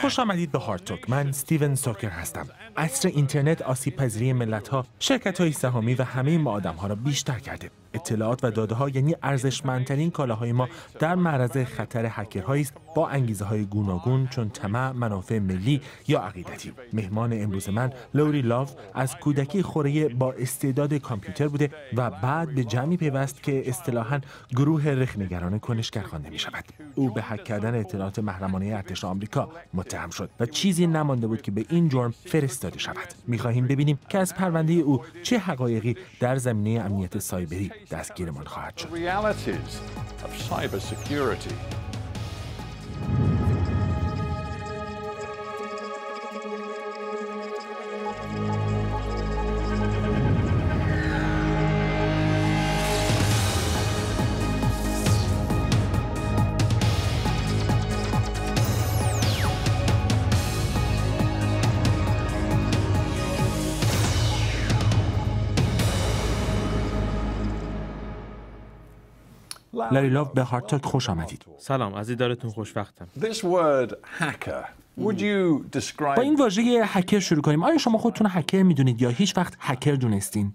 خوش آمدید به هارد توک. من ستیون ساکر هستم. عصر اینترنت آسیب پذیری ملت ها، شرکت های سهامی و همه ما آدم ها را بیشتر کرده. اطلاعات و داده ها یعنی ارزشمندترین کالاهای ما در معرض خطر هکرهایی است با انگیزه های گوناگون چون طمع منافع ملی یا عقیدتی مهمان امروز من لوری لاف از کودکی خوره با استعداد کامپیوتر بوده و بعد به جمعی پیوست که اصطلاحا گروه رخنگران کنشگر خوانده می شود او به حک کردن اطلاعات محرمانه ارتش آمریکا متهم شد و چیزی نمانده بود که به این جرم فرستاده شود خواهیم ببینیم که از پرونده او چه حقایقی در زمینه امنیت سایبری Das geht Realities of cybersecurity. لاف به هارتاک خوش آمدید سلام از دیدارتون خوشوقتم با این واژه هکر شروع کنیم آیا شما خودتون هکر میدونید یا هیچ وقت هکر دونستین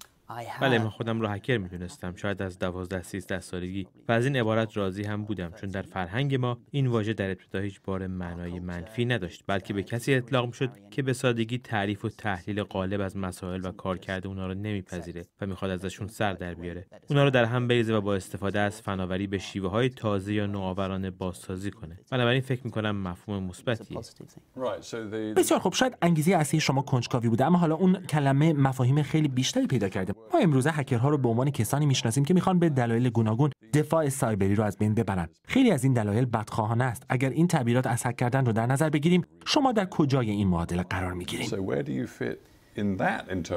بله من خودم رو هکر میدونستم شاید از دوازده سیزده سالگی و از این عبارت راضی هم بودم چون در فرهنگ ما این واژه در ابتدا هیچ بار معنای منفی نداشت بلکه به کسی اطلاق شد که به سادگی تعریف و تحلیل غالب از مسائل و کارکرد اونها رو نمیپذیره و میخواد ازشون سر در بیاره اونها رو در هم بریزه و با استفاده از فناوری به شیوه های تازه یا نوآورانه بازسازی کنه بنابراین فکر میکنم مفهوم مثبتی بسیار خب شاید انگیزه اصلی شما کنجکاوی بوده اما حالا اون کلمه مفاهیم خیلی بیشتری پیدا کرده ما امروزه هکرها رو به عنوان کسانی میشناسیم که میخوان به دلایل گوناگون دفاع سایبری رو از بین ببرند خیلی از این دلایل بدخواهانه است اگر این تعبیرات از هک کردن رو در نظر بگیریم شما در کجای این معادله قرار میگیرید in that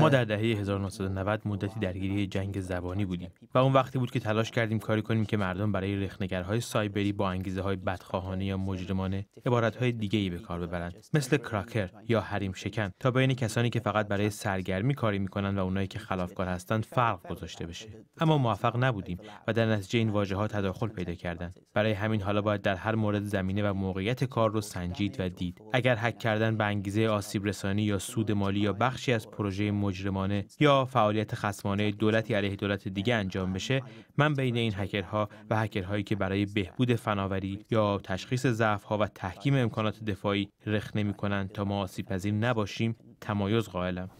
ما در دهه 1990 مدتی درگیری جنگ زبانی بودیم و اون وقتی بود که تلاش کردیم کاری کنیم که مردم برای رخنگرهای سایبری با انگیزه های بدخواهانه یا مجرمانه عبارت های دیگه ای به کار ببرند مثل کراکر یا حریم شکن تا بین کسانی که فقط برای سرگرمی کاری میکنن و اونایی که خلافکار هستند فرق گذاشته بشه اما موفق نبودیم و در نتیجه این واژه ها تداخل پیدا کردند برای همین حالا باید در هر مورد زمینه و موقعیت کار رو سنجید و دید اگر هک کردن کردن به انگیزه آسیب رسانی یا سود مالی یا بخشی از پروژه مجرمانه یا فعالیت خصمانه دولتی علیه دولت دیگه انجام بشه من بین این هکرها و هکرهایی که برای بهبود فناوری یا تشخیص ها و تحکیم امکانات دفاعی رخ نمی کنند تا ما آسیب پذیر نباشیم تمایز قائلم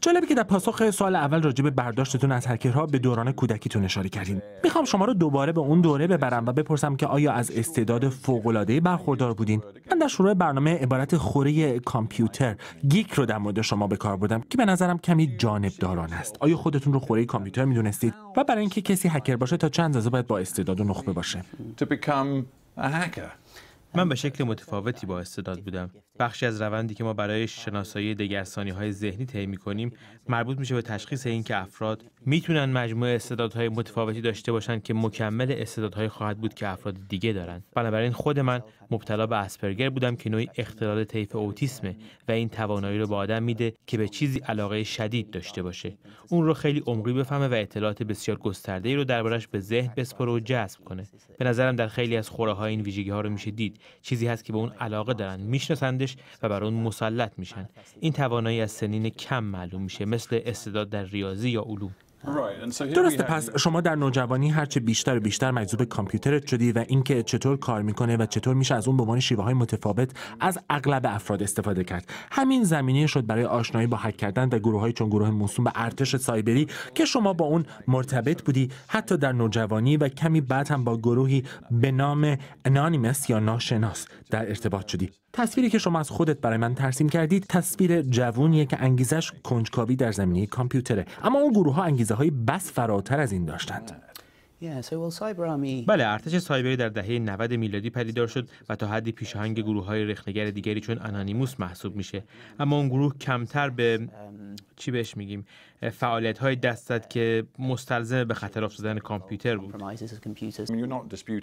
جالبی که در پاسخ سال اول راجع به برداشتتون از هکرها به دوران کودکیتون اشاره کردین میخوام شما رو دوباره به اون دوره ببرم و بپرسم که آیا از استعداد فوقالعاده برخوردار بودین من در شروع برنامه عبارت خوره کامپیوتر گیک رو در مورد شما به کار بردم که به نظرم کمی جانبداران است آیا خودتون رو خوره کامپیوتر میدونستید و برای اینکه کسی هکر باشه تا چند اندازه باید با استعداد و نخبه باشه من به شکل متفاوتی با استعداد بودم بخشی از روندی که ما برای شناسایی دگرسانی های ذهنی طی کنیم مربوط میشه به تشخیص اینکه افراد میتونن مجموعه استعدادهای متفاوتی داشته باشند که مکمل استعدادهایی خواهد بود که افراد دیگه دارند بنابراین خود من مبتلا به اسپرگر بودم که نوعی اختلال طیف اوتیسمه و این توانایی رو به آدم میده که به چیزی علاقه شدید داشته باشه اون رو خیلی عمقی بفهمه و اطلاعات بسیار گسترده ای رو دربارش به ذهن بسپره و جذب کنه به نظرم در خیلی از خوره ها این ویژگی ها رو میشه دید چیزی هست که به اون علاقه دارن میشناسندش و بر اون مسلط میشن این توانایی از سنین کم معلوم میشه مثل استعداد در ریاضی یا علوم درسته پس شما در نوجوانی هرچه بیشتر و بیشتر مجذوب کامپیوترت شدی و اینکه چطور کار میکنه و چطور میشه از اون به عنوان شیوه های متفاوت از اغلب افراد استفاده کرد همین زمینه شد برای آشنایی با هک کردن و گروه های چون گروه موسوم به ارتش سایبری که شما با اون مرتبط بودی حتی در نوجوانی و کمی بعد هم با گروهی به نام انانیمس یا ناشناس در ارتباط شدی تصویری که شما از خودت برای من ترسیم کردید تصویر جوونیه که انگیزش کنجکاوی در زمینه کامپیوتره اما اون گروه ها انگیزه های بس فراتر از این داشتند بله ارتش سایبری در دهه 90 میلادی پدیدار شد و تا حدی پیشاهنگ گروه های رخنگر دیگری چون انانیموس محسوب میشه اما اون گروه کمتر به چی بهش میگیم فعالیت های دست که مستلزم به خطر افتادن کامپیوتر بود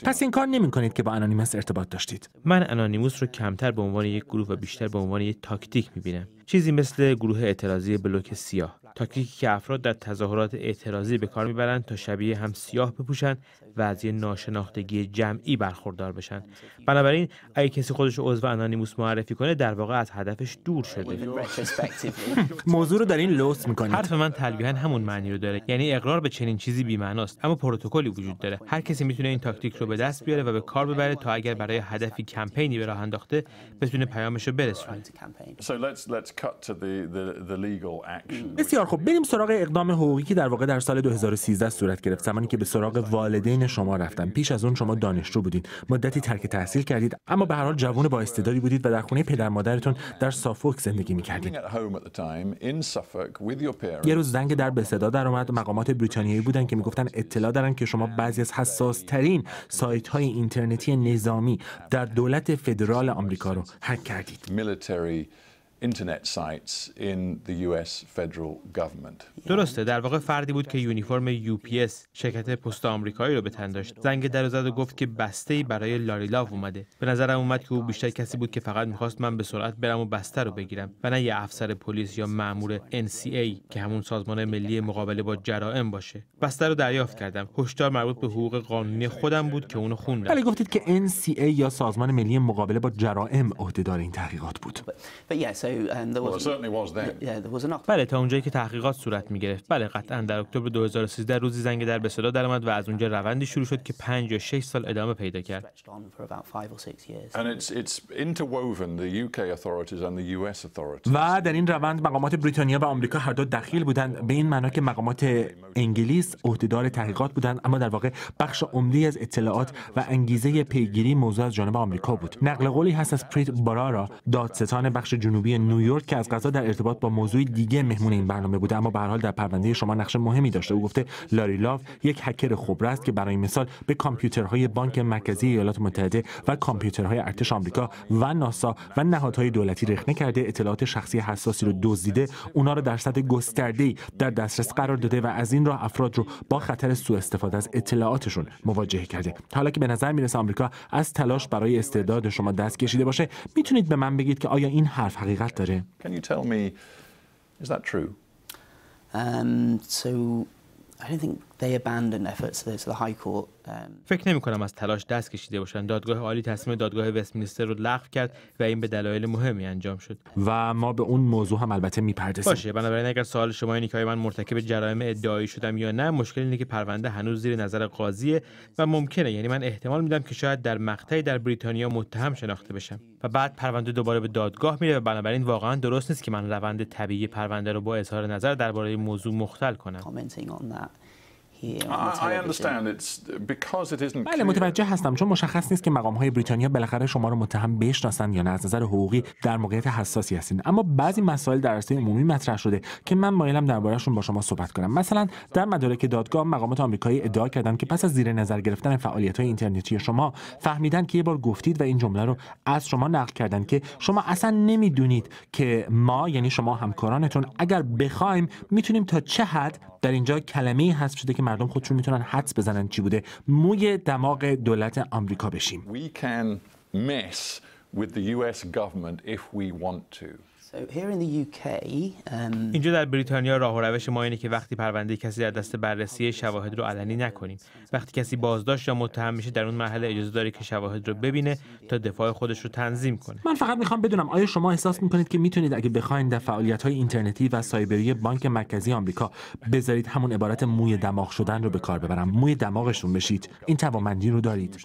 پس این کار نمی کنید که با انانیموس ارتباط داشتید من انانیموس رو کمتر به عنوان یک گروه و بیشتر به عنوان یک تاکتیک میبینم چیزی مثل گروه اعتراضی بلوک سیاه تاکتیکی که افراد در تظاهرات اعتراضی به کار میبرند تا شبیه هم سیاه بپوشند و از یه ناشناختگی جمعی برخوردار بشن بنابراین اگه کسی خودش عضو انانیموس معرفی کنه در واقع از هدفش دور شده موضوع رو در این لوس میکنید حرف من تلویحا همون معنی رو داره یعنی اقرار به چنین چیزی بی‌معناست اما پروتکلی وجود داره هر کسی میتونه این تاکتیک رو به دست بیاره و به کار ببره تا اگر برای هدفی کمپینی به راه انداخته بتونه پیامش رو برسونه بسیار خب بریم سراغ اقدام حقوقی که در واقع در سال 2013 صورت گرفت زمانی که به سراغ والدین شما رفتم. پیش از اون شما دانشجو بودید مدتی ترک تحصیل کردید اما به هر حال جوان با استعدادی بودید و در خونه پدر مادرتون در سافوک زندگی میکردید یه روز زنگ در به صدا در اومد مقامات بریتانیایی بودن که میگفتن اطلاع دارن که شما بعضی از حساس ترین سایت های اینترنتی نظامی در دولت فدرال آمریکا رو هک کردید درسته در واقع فردی بود که یونیفرم UPS شرکت پست آمریکایی رو به تن داشت زنگ در زد و گفت که بسته برای لاو اومده به نظرم اومد که او بیشتر کسی بود که فقط میخواست من به سرعت برم و بسته رو بگیرم و نه یه افسر پلیس یا مامور NCA که همون سازمان ملی مقابله با جرائم باشه بسته رو دریافت کردم هشدار مربوط به حقوق قانونی خودم بود که اونو خوندم ولی گفتید که NCA یا سازمان ملی مقابله با جرائم عهدهدار این تحقیقات بود بله تا اونجایی که تحقیقات صورت می گرفت بله قطعا در اکتبر 2013 روزی زنگ در به صدا درآمد و از اونجا روندی شروع شد که پنج یا 6 سال ادامه پیدا کرد و در این روند مقامات بریتانیا و آمریکا هر دو دخیل بودند به این معنا که مقامات انگلیس عهدهدار تحقیقات بودند اما در واقع بخش عمده از اطلاعات و انگیزه پیگیری موضوع از جانب آمریکا بود نقل قولی هست از پریت بارارا دادستان بخش جنوبی نیویورک که از قضا در ارتباط با موضوع دیگه مهمون این برنامه بوده اما به حال در پرونده شما نقش مهمی داشته او گفته لاری لاو یک هکر خبره است که برای مثال به کامپیوترهای بانک مرکزی ایالات متحده و کامپیوترهای ارتش آمریکا و ناسا و نهادهای دولتی رخنه کرده اطلاعات شخصی حساسی رو دزدیده اونا رو در سطح گسترده‌ای در دسترس قرار داده و از این راه افراد رو با خطر سوء استفاده از اطلاعاتشون مواجه کرده حالا که به نظر میرسه آمریکا از تلاش برای استعداد شما دست کشیده باشه میتونید به من بگید که آیا این حرف حقیقت tartary. Can you tell me, is that true? Um, so I don't think Um, فکر نمی کنم از تلاش دست کشیده باشند. دادگاه عالی تصمیم دادگاه وستمینستر رو لغو کرد و این به دلایل مهمی انجام شد. و ما به اون موضوع هم البته میپردازیم. باشه بنابراین اگر سوال شما اینه که من مرتکب جرائم ادعایی شدم یا نه مشکل اینه که پرونده هنوز زیر نظر قاضیه و ممکنه یعنی من احتمال میدم که شاید در مقطعی در بریتانیا متهم شناخته بشم و بعد پرونده دوباره به دادگاه میره و بنابراین واقعا درست نیست که من روند طبیعی پرونده رو با اظهار نظر درباره موضوع مختل کنم. بله متوجه هستم چون مشخص نیست که مقام های بریتانیا بالاخره شما رو متهم بشناسن یا نه از نظر حقوقی در موقعیت حساسی هستین اما بعضی مسائل در عرصه عمومی مطرح شده که من مایلم دربارهشون با شما صحبت کنم مثلا در مدارک دادگاه مقامات آمریکایی ادعا کردن که پس از زیر نظر گرفتن فعالیت های اینترنتی شما فهمیدن که یه بار گفتید و این جمله رو از شما نقل کردن که شما اصلا نمیدونید که ما یعنی شما همکارانتون اگر بخوایم میتونیم تا چه حد در اینجا کلمی حذف شده که مردم خودشون میتونن حدس بزنن چی بوده موی دماغ دولت آمریکا بشیم with government if want Um, اینجا در بریتانیا راه و روش ما اینه که وقتی پرونده کسی در دست بررسی شواهد رو علنی نکنیم وقتی کسی بازداشت یا متهم میشه در اون مرحله اجازه داره که شواهد رو ببینه تا دفاع خودش رو تنظیم کنه من فقط میخوام بدونم آیا شما احساس میکنید که میتونید اگه بخواید در فعالیت های اینترنتی و سایبری بانک مرکزی آمریکا بذارید همون عبارت موی دماغ شدن رو به کار ببرم موی دماغشون بشید این توانمندی رو دارید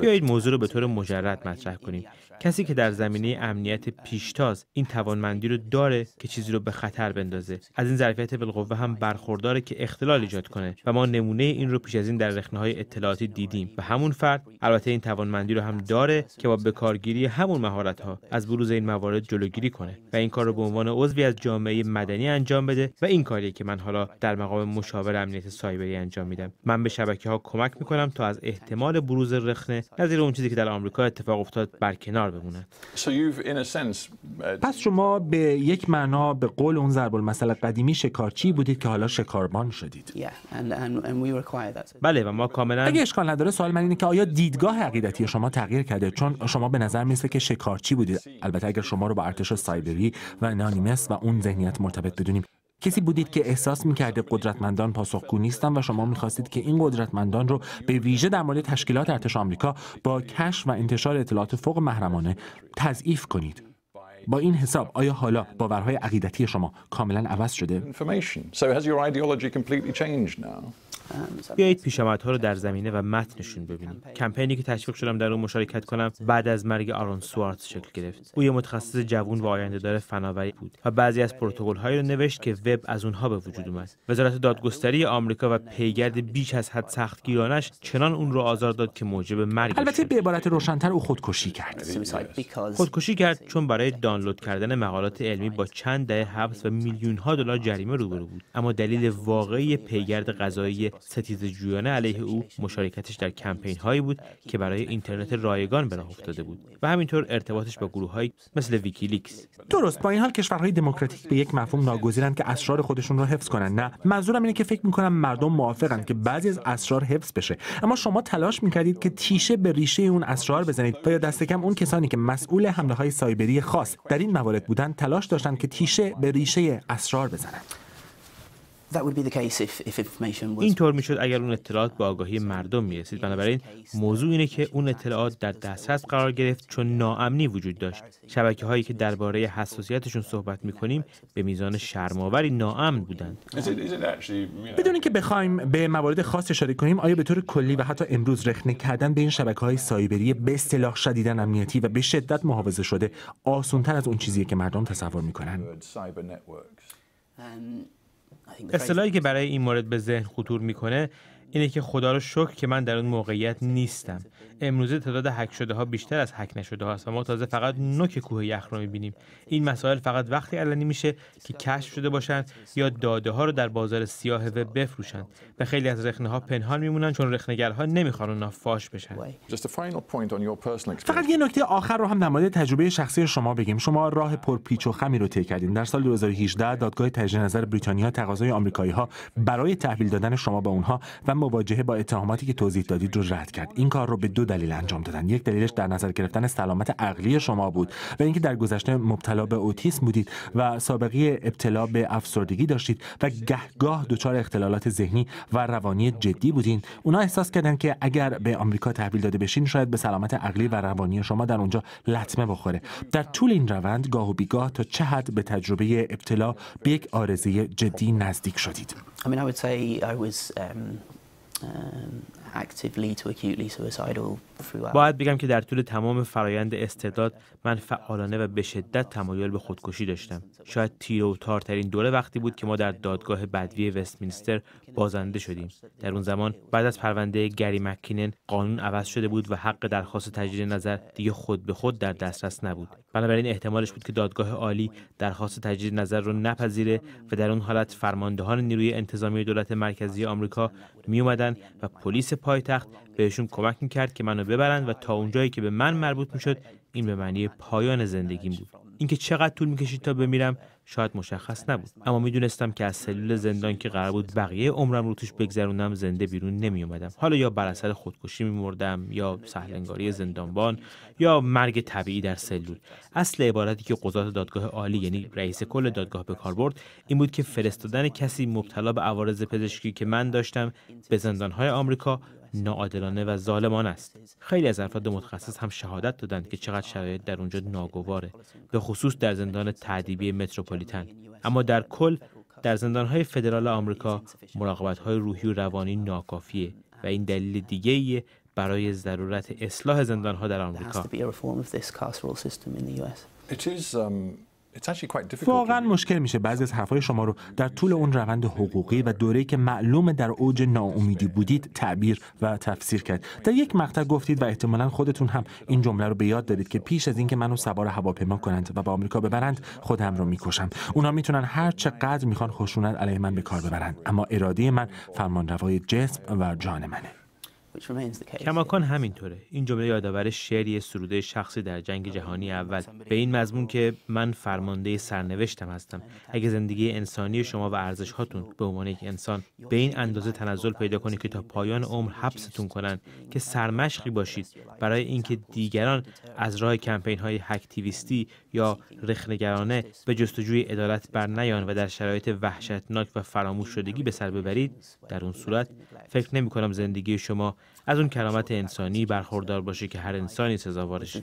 بیایید موضوع رو به طور مجرد مطرح کنیم کسی که در زمینه امنیت پیشتا این توانمندی رو داره که چیزی رو به خطر بندازه از این ظرفیت بالقوه هم برخورداره که اختلال ایجاد کنه و ما نمونه این رو پیش از این در رخنه های اطلاعاتی دیدیم و همون فرد البته این توانمندی رو هم داره که با بکارگیری همون مهارت ها از بروز این موارد جلوگیری کنه و این کار رو به عنوان عضوی از جامعه مدنی انجام بده و این کاریه که من حالا در مقام مشاور امنیت سایبری انجام میدم من به شبکه ها کمک میکنم تا از احتمال بروز رخنه نظیر اون چیزی که در آمریکا اتفاق افتاد برکنار بمونند پس شما به یک معنا به قول اون ضرب المثل قدیمی شکارچی بودید که حالا شکاربان شدید بله و ما کاملا اگه اشکال نداره سوال من اینه که آیا دیدگاه عقیدتی شما تغییر کرده چون شما به نظر میسه که شکارچی بودید البته اگر شما رو با ارتش سایبری و انانیمس و اون ذهنیت مرتبط بدونیم کسی بودید که احساس میکرده قدرتمندان پاسخگو نیستن و شما میخواستید که این قدرتمندان رو به ویژه در مورد تشکیلات ارتش آمریکا با کشف و انتشار اطلاعات فوق محرمانه تضعیف کنید با این حساب آیا حالا باورهای عقیدتی شما کاملا عوض شده؟ بیایید ها رو در زمینه و متنشون ببینیم کمپینی که تشویق شدم در اون مشارکت کنم بعد از مرگ آرون سوارت شکل گرفت او یه متخصص جوون و آینده داره فناوری بود و بعضی از پروتکل هایی رو نوشت که وب از اونها به وجود اومد وزارت دادگستری آمریکا و پیگرد بیش از حد سختگیرانش چنان اون رو آزار داد که موجب مرگ البته به عبارت روشنتر او خودکشی کرد خودکشی کرد چون برای دانلود کردن مقالات علمی با چند ده حبس و میلیون ها دلار جریمه روبرو بود اما دلیل واقعی پیگرد قضایی ستیز جویانه علیه او مشارکتش در کمپین هایی بود که برای اینترنت رایگان به راه افتاده بود و همینطور ارتباطش با گروه های مثل ویکیلیکس درست با این حال کشورهای دموکراتیک به یک مفهوم ناگزیرند که اسرار خودشون را حفظ کنند نه منظورم اینه که فکر میکنم مردم موافقند که بعضی از اسرار حفظ بشه اما شما تلاش میکردید که تیشه به ریشه اون اسرار بزنید و یا دست کم اون کسانی که مسئول حمله های سایبری خاص در این موارد بودند تلاش داشتند که تیشه به ریشه اسرار بزنند اینطور میشد اگر اون اطلاعات به آگاهی مردم میرسید بنابراین موضوع اینه که اون اطلاعات در دسترس قرار گرفت چون ناامنی وجود داشت شبکه هایی که درباره حساسیتشون صحبت میکنیم به میزان شرماوری ناامن بودند بدون که بخوایم به موارد خاص اشاره کنیم آیا به طور کلی و حتی امروز رخنه کردن به این شبکه های سایبری به اصطلاح شدیدا امنیتی و به شدت محافظه شده آسونتر از اون چیزیه که مردم تصور میکنن اصطلاحی که برای این مورد به ذهن خطور میکنه اینه که خدا رو شکر که من در اون موقعیت نیستم امروزه تعداد هک شده ها بیشتر از هک نشده ها است و ما تازه فقط نوک کوه یخ رو میبینیم این مسائل فقط وقتی علنی میشه که کشف شده باشند یا داده ها رو در بازار سیاه وب بفروشند و خیلی از رخنه ها پنهان میمونن چون رخنهگرها نمیخوان اونا فاش بشن فقط یه نکته آخر رو هم در مورد تجربه شخصی شما بگیم شما راه پر پیچ و خمی رو طی کردیم در سال 2018 دادگاه تجدید نظر بریتانیا تقاضای آمریکایی ها برای تحویل دادن شما به اونها و مواجهه با اتهاماتی که توضیح دادید رو رد کرد این کار رو به دو دلیل انجام دادن یک دلیلش در نظر گرفتن سلامت عقلی شما بود و اینکه در گذشته مبتلا به اوتیسم بودید و سابقه ابتلا به افسردگی داشتید و گهگاه دچار اختلالات ذهنی و روانی جدی بودین اونا احساس کردند که اگر به آمریکا تحویل داده بشین شاید به سلامت عقلی و روانی شما در اونجا لطمه بخوره در طول این روند گاه و بیگاه تا چه حد به تجربه ابتلا به یک آرزوی جدی نزدیک شدید I mean, I would say I was um, um actively to acutely suicidal باید بگم که در طول تمام فرایند استعداد من فعالانه و به شدت تمایل به خودکشی داشتم شاید تیر و تارترین دوره وقتی بود که ما در دادگاه بدوی وستمینستر بازنده شدیم در اون زمان بعد از پرونده گری مکینن قانون عوض شده بود و حق درخواست تجدید نظر دیگه خود به خود در دسترس نبود بنابراین احتمالش بود که دادگاه عالی درخواست تجدید نظر رو نپذیره و در اون حالت فرماندهان نیروی انتظامی دولت مرکزی آمریکا می و پلیس پایتخت بهشون کمک میکرد که منو ببرند و تا اونجایی که به من مربوط میشد این به معنی پایان زندگیم بود اینکه چقدر طول میکشید تا بمیرم شاید مشخص نبود اما میدونستم که از سلول زندان که قرار بود بقیه عمرم رو توش بگذرونم زنده بیرون نمیومدم حالا یا بر اثر خودکشی میمردم یا سهلنگاری زندانبان یا مرگ طبیعی در سلول اصل عبارتی که قضات دادگاه عالی یعنی رئیس کل دادگاه به کار برد این بود که فرستادن کسی مبتلا به عوارض پزشکی که من داشتم به زندانهای آمریکا ناعادلانه و ظالمانه است خیلی از افراد متخصص هم شهادت دادند که چقدر شرایط در اونجا ناگواره به خصوص در زندان تعدیبی متروپولیتن اما در کل در زندانهای فدرال آمریکا مراقبت‌های روحی و روانی ناکافیه و این دلیل دیگه برای ضرورت اصلاح زندانها در آمریکا. واقعا مشکل میشه بعضی از حرفهای شما رو در طول اون روند حقوقی و دوره که معلومه در اوج ناامیدی بودید تعبیر و تفسیر کرد در یک مقطع گفتید و احتمالا خودتون هم این جمله رو به یاد دارید که پیش از اینکه منو سوار هواپیما کنند و به آمریکا ببرند خودم رو میکشم اونا میتونن هر چقدر میخوان خشونت علیه من به کار ببرند اما اراده من فرمانروای جسم و جان منه کماکان همینطوره این جمله یادآور شعری سروده شخصی در جنگ جهانی اول به این مضمون که من فرمانده سرنوشتم هستم اگه زندگی انسانی شما و ارزش هاتون به عنوان یک انسان به این اندازه تنزل پیدا کنید که تا پایان عمر حبستون کنن که سرمشقی باشید برای اینکه دیگران از راه کمپین های هکتیویستی یا رخنگرانه به جستجوی عدالت بر نیان و در شرایط وحشتناک و فراموش شدگی به سر ببرید در اون صورت فکر نمی کنم زندگی شما از اون کرامت انسانی برخوردار باشه که هر انسانی سزاوارشه.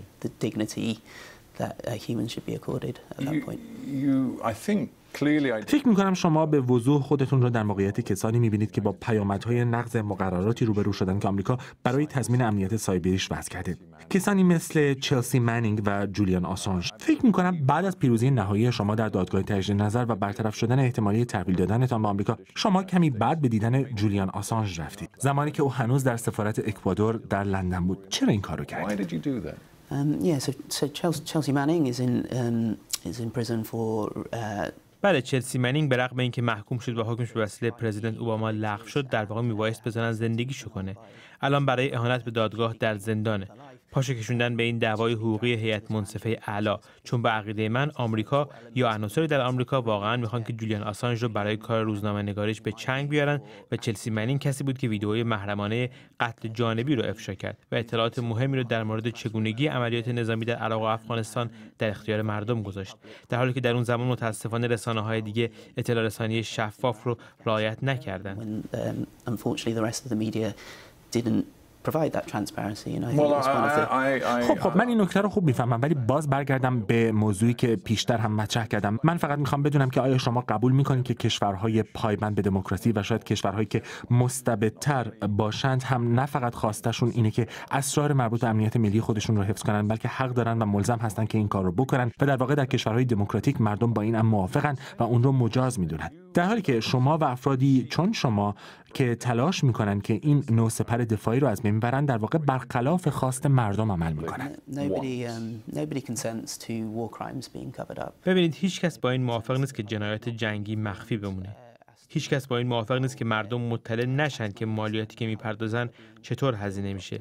فکر می کنم شما به وضوح خودتون را در موقعیت کسانی می بینید که با پیامدهای نقض مقرراتی روبرو شدن که آمریکا برای تضمین امنیت سایبریش وضع کرده کسانی مثل چلسی منینگ و جولیان آسانج فکر می کنم بعد از پیروزی نهایی شما در دادگاه تجدید نظر و برطرف شدن احتمالی تحویل دادنتان به آمریکا شما کمی بعد به دیدن جولیان آسانج رفتید زمانی که او هنوز در سفارت اکوادور در لندن بود چرا این کارو کرد Um, yeah, so, so Chelsea بله چلسی منینگ به رغم اینکه محکوم شد و حکمش به وسیله پرزیدنت اوباما لغو شد در واقع میبایست بزنن زندگیشو کنه الان برای اهانت به دادگاه در زندانه پاشو کشوندن به این دعوای حقوقی هیئت منصفه اعلا چون به عقیده من آمریکا یا عناصری در آمریکا واقعا میخوان که جولیان آسانج رو برای کار روزنامه نگاریش به چنگ بیارن و چلسی منین کسی بود که ویدئوی محرمانه قتل جانبی رو افشا کرد و اطلاعات مهمی رو در مورد چگونگی عملیات نظامی در عراق و افغانستان در اختیار مردم گذاشت در حالی که در اون زمان متاسفانه رسانه های دیگه اطلاع رسانی شفاف رو رعایت نکردند. Um, provide that خب من uh, این نکته رو خوب میفهمم ولی باز برگردم به موضوعی که پیشتر هم مطرح کردم من فقط میخوام بدونم که آیا شما قبول میکنید که کشورهای پایبند به دموکراسی و شاید کشورهایی که مستبدتر باشند هم نه فقط خواستشون اینه که اسرار مربوط به امنیت ملی خودشون رو حفظ کنند بلکه حق دارن و ملزم هستن که این کار رو بکنن و در واقع در کشورهای دموکراتیک مردم با این هم موافقن و اون رو مجاز میدونن در حالی که شما و افرادی چون شما که تلاش میکنن که این نو سپر دفاعی رو از بین در واقع برخلاف خواست مردم عمل میکنن um, ببینید هیچ کس با این موافق نیست که جنایت جنگی مخفی بمونه هیچ کس با این موافق نیست که مردم مطلع نشن که مالیاتی که میپردازن چطور هزینه میشه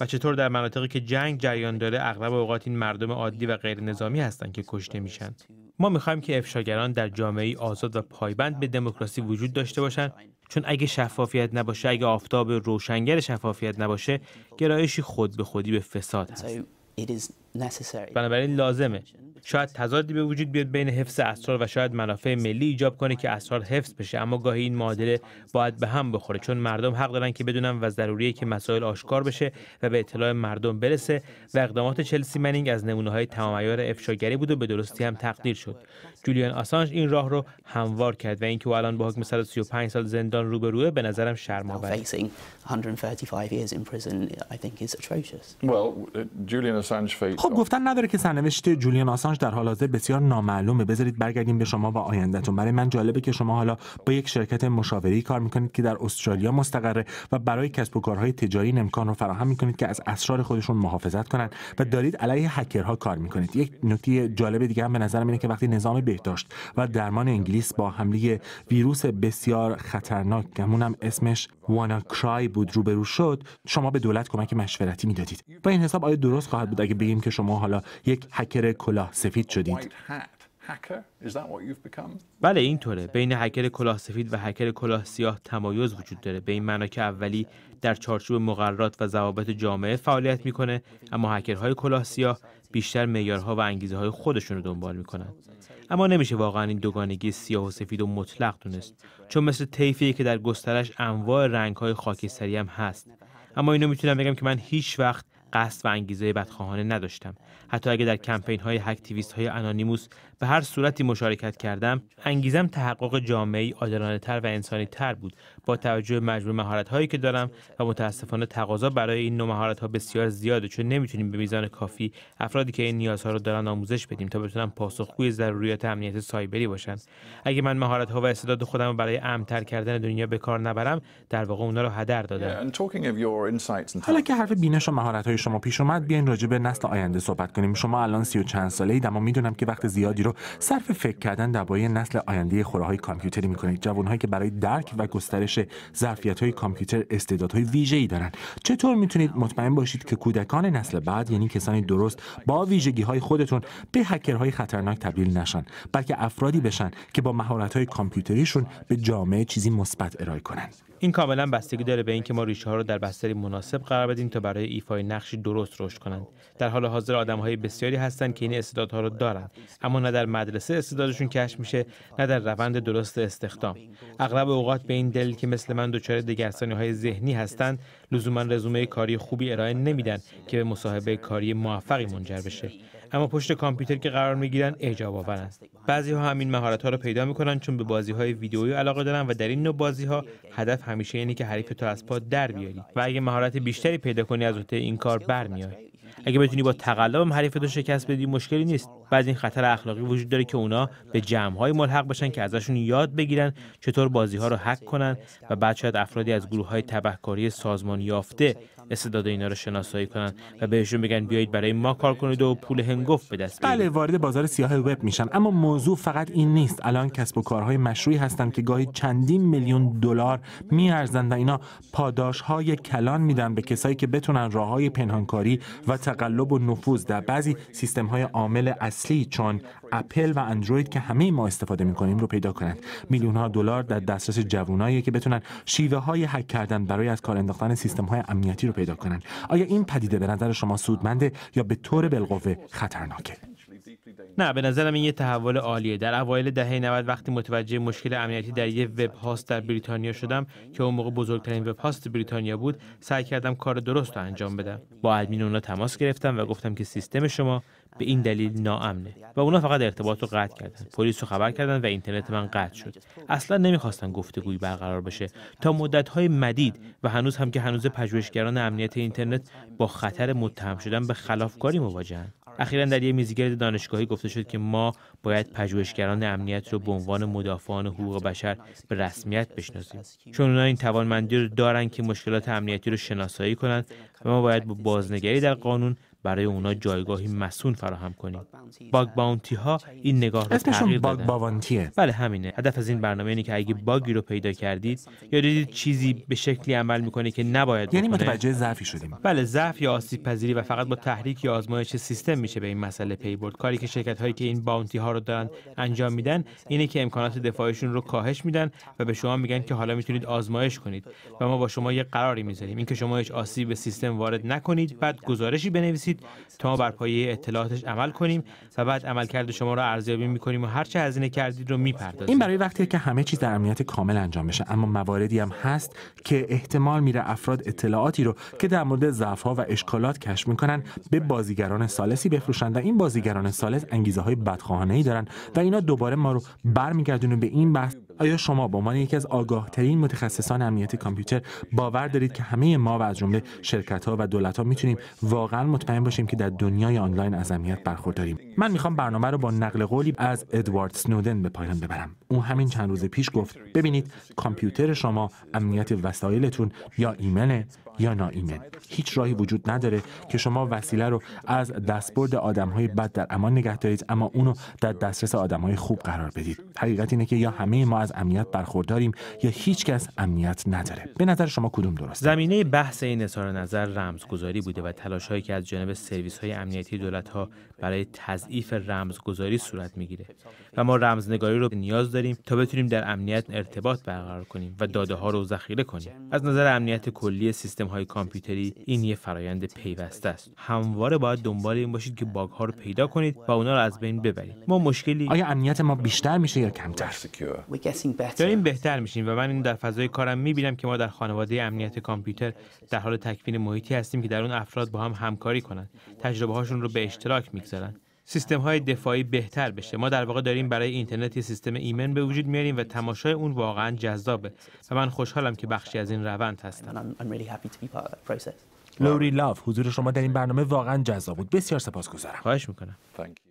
و چطور در مناطقی که جنگ جریان داره اغلب اوقات این مردم عادی و غیر نظامی هستند که کشته میشن ما میخوایم که افشاگران در جامعه آزاد و پایبند به دموکراسی وجود داشته باشند چون اگه شفافیت نباشه اگه آفتاب روشنگر شفافیت نباشه گرایشی خود به خودی به فساد هست بنابراین لازمه شاید تضادی به وجود بیاد بین حفظ اسرار و شاید منافع ملی ایجاب کنه که اسرار حفظ بشه اما گاهی این معادله باید به هم بخوره چون مردم حق دارن که بدونن و ضروریه که مسائل آشکار بشه و به اطلاع مردم برسه و اقدامات چلسی منینگ از نمونه های افشاگری بود و به درستی هم تقدیر شد جولیان آسانج این راه رو هموار کرد و اینکه او الان با حکم 135 سال زندان روبروه به نظرم شرم آوره خب گفتن نداره که سرنوشت جولیان آسانج در حال حاضر بسیار نامعلومه بذارید برگردیم به شما و آیندهتون برای من جالبه که شما حالا با یک شرکت مشاوری کار میکنید که در استرالیا مستقره و برای کسب و کارهای تجاری این امکان رو فراهم میکنید که از اسرار خودشون محافظت کنند و دارید علیه هکرها کار میکنید یک نکته جالب دیگه هم به نظرم اینه که وقتی نظام بهداشت و درمان انگلیس با حمله ویروس بسیار خطرناک گمونم هم اسمش وانا کرای بود روبرو شد شما به دولت کمک مشورتی میدادید با این حساب آیا درست خواهد بود اگه بگیم شما حالا یک هکر کلاه سفید شدید بله اینطوره بین هکر کلاه سفید و هکر کلاه سیاه تمایز وجود داره به این معنا که اولی در چارچوب مقررات و ضوابط جامعه فعالیت میکنه اما هکرهای کلاه سیاه بیشتر معیارها و انگیزه های خودشون رو دنبال میکنن اما نمیشه واقعا این دوگانگی سیاه و سفید و مطلق دونست چون مثل طیفی که در گسترش انواع رنگ های خاکستری هم هست اما اینو میتونم بگم که من هیچ وقت قصد و انگیزه بدخواهانه نداشتم حتی اگر در کمپین های هکتیویست های انانیموس به هر صورتی مشارکت کردم انگیزم تحقق جامعه عادلانه تر و انسانی تر بود با توجه مجموع مهارت هایی که دارم و متاسفانه تقاضا برای این نوع مهارت ها بسیار زیاده چون نمیتونیم به میزان کافی افرادی که این نیازها رو دارن آموزش بدیم تا بتونن پاسخگوی ضروریات امنیت سایبری باشن اگه من مهارت ها و استعداد خودم رو برای امنتر کردن دنیا به کار نبرم در واقع اونا رو هدر دادم حالا که حرف بینش و مهارت های شما پیش اومد بیاین راجع به نسل آینده صحبت کنیم شما الان سی و چند ساله اید اما میدونم که وقت زیادی رو صرف فکر کردن درباره نسل آینده خوراهای کامپیوتری میکنید جوانهایی که برای درک و گسترش ظرفیت های کامپیوتر استعدادهای ای دارن چطور میتونید مطمئن باشید که کودکان نسل بعد یعنی کسانی درست با ویژگی های خودتون به هکرهای خطرناک تبدیل نشن بلکه افرادی بشن که با مهارت های کامپیوتریشون به جامعه چیزی مثبت ارائه کنند این کاملا بستگی داره به اینکه ما ریشه ها رو در بستری مناسب قرار بدیم تا برای ایفای نقشی درست رشد کنند در حال حاضر آدم های بسیاری هستند که این استعدادها رو دارند اما نه در مدرسه استعدادشون کشف میشه نه در روند درست استخدام اغلب اوقات به این دلیل که مثل من دچار دگرسانی های ذهنی هستند لزوما رزومه کاری خوبی ارائه نمیدن که به مصاحبه کاری موفقی منجر بشه اما پشت کامپیوتر که قرار میگیرن اعجاب آورند بعضی ها همین مهارت ها رو پیدا میکنن چون به بازی های ویدئویی علاقه دارن و در این نوع بازی ها هدف همیشه اینه که حریف تو از پا در بیاری و اگه مهارت بیشتری پیدا کنی از اوته این کار برمیای اگه بتونی با تقلب حریف تو شکست بدی مشکلی نیست بعد این خطر اخلاقی وجود داره که اونا به های ملحق بشن که ازشون یاد بگیرن چطور بازی ها رو حق کنن و بعد شاید افرادی از گروه های تبهکاری سازمان یافته استعداد اینا رو شناسایی کنن و بهشون بگن بیایید برای ما کار کنید و پول هنگفت به دست بله وارد بازار سیاه وب میشن اما موضوع فقط این نیست الان کسب و کارهای مشروعی هستند که گاهی چندین میلیون دلار میارزند و اینا پاداش های کلان میدن به کسایی که بتونن راه های پنهانکاری و تقلب و نفوذ در بعضی سیستم های عامل اصلی چون اپل و اندروید که همه ما استفاده میکنیم رو پیدا کنند میلیون ها دلار در دسترس جوونایی که بتونن شیوه های هک کردن برای از کار انداختن سیستم های امنیتی رو پیدا آیا این پدیده به نظر شما سودمنده یا به طور بالقوه خطرناکه نه به نظرم این یه تحول عالیه در اوایل دهه 90 وقتی متوجه مشکل امنیتی در یه وب هاست در بریتانیا شدم که اون موقع بزرگترین وب هاست بریتانیا بود سعی کردم کار درست رو انجام بدم با ادمین اونا تماس گرفتم و گفتم که سیستم شما به این دلیل ناامنه و اونا فقط ارتباط رو قطع کردن پلیس رو خبر کردن و اینترنت من قطع شد اصلا نمیخواستن گفتگویی برقرار بشه تا های مدید و هنوز هم که هنوز پژوهشگران امنیت اینترنت با خطر متهم شدن به خلافکاری مواجهن اخیرا در یک میزگرد دانشگاهی گفته شد که ما باید پژوهشگران امنیت رو به عنوان مدافعان حقوق بشر به رسمیت بشناسیم چون اونها این توانمندی رو دارن که مشکلات امنیتی رو شناسایی کنند و ما باید با بازنگری در قانون برای اونا جایگاهی مسون فراهم کنیم باگ باونتی ها این نگاه رو تغییر باگ بله همینه هدف از این برنامه اینه که اگه باگی رو پیدا کردید یا دیدید چیزی به شکلی عمل میکنه که نباید یعنی متوجه ضعفی شدیم بله ضعف یا آسیب پذیری و فقط با تحریک یا آزمایش سیستم میشه به این مسئله پی برد کاری که شرکت هایی که این باونتی ها رو دارن انجام میدن اینه که امکانات دفاعشون رو کاهش میدن و به شما میگن که حالا میتونید آزمایش کنید و ما با شما یه قراری میذاریم اینکه شما هیچ آسیب به سیستم وارد نکنید بعد گزارشی بنویسید تا ما بر پایه اطلاعاتش عمل کنیم و بعد عملکرد شما را ارزیابی میکنیم و هر چه هزینه کردید رو میپردازیم این برای وقتی که همه چیز در امنیت کامل انجام بشه اما مواردی هم هست که احتمال میره افراد اطلاعاتی رو که در مورد ضعف و اشکالات کشف میکنن به بازیگران سالسی بفروشند و این بازیگران سالس انگیزه های بدخواهانه ای دارن و اینا دوباره ما رو برمیگردونه به این بحث آیا شما به عنوان یکی از آگاه ترین متخصصان امنیت کامپیوتر باور دارید که همه ما و از جمله شرکت و دولت ها میتونیم واقعا مطمئن باشیم که در دنیای آنلاین از امنیت برخورداریم من میخوام برنامه رو با نقل قولی از ادوارد سنودن به پایان ببرم او همین چند روز پیش گفت ببینید کامپیوتر شما امنیت وسایلتون یا ایمنه یا ناایمن هیچ راهی وجود نداره که شما وسیله رو از دستبرد آدمهای بد در امان نگه دارید اما اونو در دسترس آدمهای خوب قرار بدید حقیقت اینه که یا همه ما از امنیت برخورداریم یا هیچ کس امنیت نداره به نظر شما کدوم درست زمینه بحث این اظهار نظر رمزگذاری بوده و تلاش که از جانب سرویس های امنیتی دولت ها برای تضعیف رمزگذاری صورت میگیره و ما رمزنگاری رو نیاز داریم تا بتونیم در امنیت ارتباط برقرار کنیم و داده ها رو ذخیره کنیم از نظر امنیت کلی سیستم های کامپیوتری این یه فرایند پیوسته است همواره باید دنبال این باشید که باگ ها رو پیدا کنید و اونا رو از بین ببرید ما مشکلی آیا امنیت ما بیشتر میشه یا کمتر داریم بهتر میشیم و من این در فضای کارم میبینم که ما در خانواده امنیت کامپیوتر در حال تکوین محیطی هستیم که در اون افراد با هم همکاری کنند تجربه هاشون رو به اشتراک میگذارن سیستم های دفاعی بهتر بشه ما در واقع داریم برای اینترنت یه سیستم ایمن به وجود میاریم و تماشای اون واقعا جذابه و من خوشحالم که بخشی از این روند هستم لوری لاف حضور شما در این برنامه واقعا جذاب بود بسیار سپاسگزارم خواهش میکنم